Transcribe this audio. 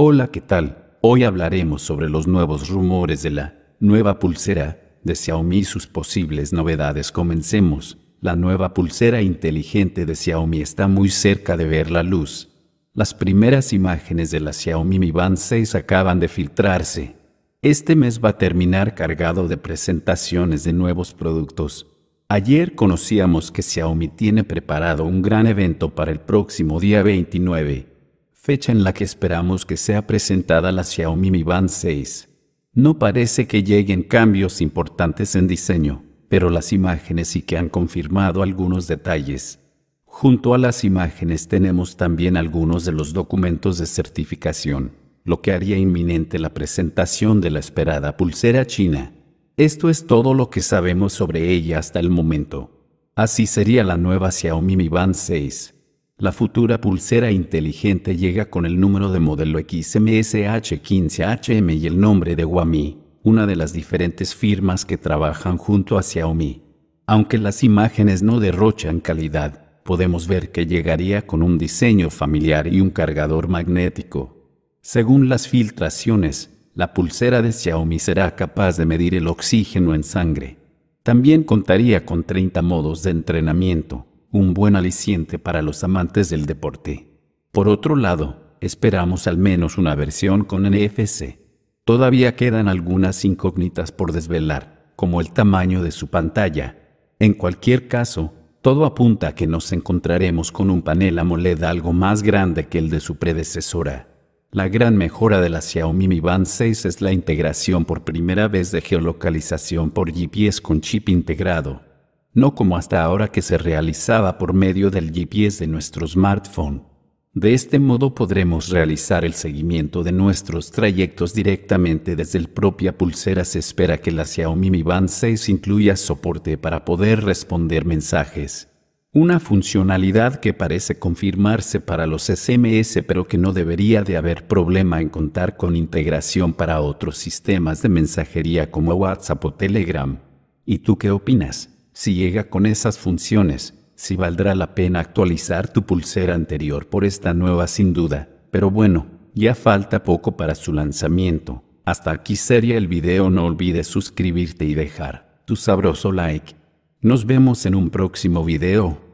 Hola, ¿qué tal? Hoy hablaremos sobre los nuevos rumores de la nueva pulsera de Xiaomi y sus posibles novedades. Comencemos. La nueva pulsera inteligente de Xiaomi está muy cerca de ver la luz. Las primeras imágenes de la Xiaomi Mi Band 6 acaban de filtrarse. Este mes va a terminar cargado de presentaciones de nuevos productos. Ayer conocíamos que Xiaomi tiene preparado un gran evento para el próximo día 29 fecha en la que esperamos que sea presentada la Xiaomi Mi Band 6. No parece que lleguen cambios importantes en diseño, pero las imágenes sí que han confirmado algunos detalles. Junto a las imágenes tenemos también algunos de los documentos de certificación, lo que haría inminente la presentación de la esperada pulsera china. Esto es todo lo que sabemos sobre ella hasta el momento. Así sería la nueva Xiaomi Mi Band 6. La futura pulsera inteligente llega con el número de modelo XMSH15HM y el nombre de Huami, una de las diferentes firmas que trabajan junto a Xiaomi. Aunque las imágenes no derrochan calidad, podemos ver que llegaría con un diseño familiar y un cargador magnético. Según las filtraciones, la pulsera de Xiaomi será capaz de medir el oxígeno en sangre. También contaría con 30 modos de entrenamiento, un buen aliciente para los amantes del deporte. Por otro lado, esperamos al menos una versión con NFC. Todavía quedan algunas incógnitas por desvelar, como el tamaño de su pantalla. En cualquier caso, todo apunta a que nos encontraremos con un panel AMOLED algo más grande que el de su predecesora. La gran mejora de la Xiaomi Mi Band 6 es la integración por primera vez de geolocalización por GPS con chip integrado, no como hasta ahora que se realizaba por medio del GPS de nuestro smartphone. De este modo podremos realizar el seguimiento de nuestros trayectos directamente desde el propia pulsera. Se espera que la Xiaomi Mi Band 6 incluya soporte para poder responder mensajes. Una funcionalidad que parece confirmarse para los SMS pero que no debería de haber problema en contar con integración para otros sistemas de mensajería como WhatsApp o Telegram. ¿Y tú qué opinas? Si llega con esas funciones, si valdrá la pena actualizar tu pulsera anterior por esta nueva sin duda, pero bueno, ya falta poco para su lanzamiento. Hasta aquí sería el video, no olvides suscribirte y dejar tu sabroso like. Nos vemos en un próximo video.